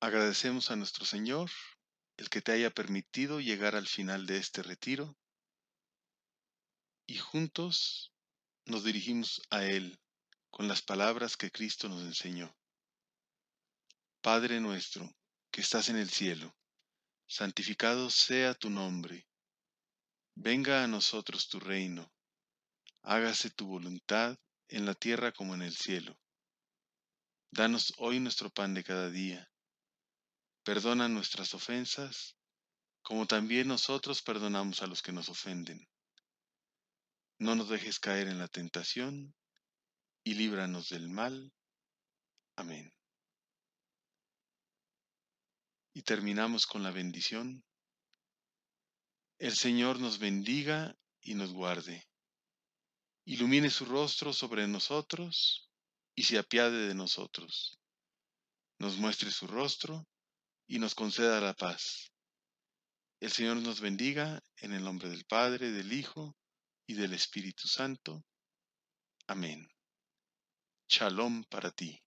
Agradecemos a nuestro Señor el que te haya permitido llegar al final de este retiro y juntos nos dirigimos a Él con las palabras que Cristo nos enseñó. Padre nuestro, que estás en el cielo, santificado sea tu nombre. Venga a nosotros tu reino. Hágase tu voluntad en la tierra como en el cielo. Danos hoy nuestro pan de cada día Perdona nuestras ofensas, como también nosotros perdonamos a los que nos ofenden. No nos dejes caer en la tentación, y líbranos del mal. Amén. Y terminamos con la bendición. El Señor nos bendiga y nos guarde. Ilumine su rostro sobre nosotros y se apiade de nosotros. Nos muestre su rostro y nos conceda la paz. El Señor nos bendiga en el nombre del Padre, del Hijo y del Espíritu Santo. Amén. Shalom para ti.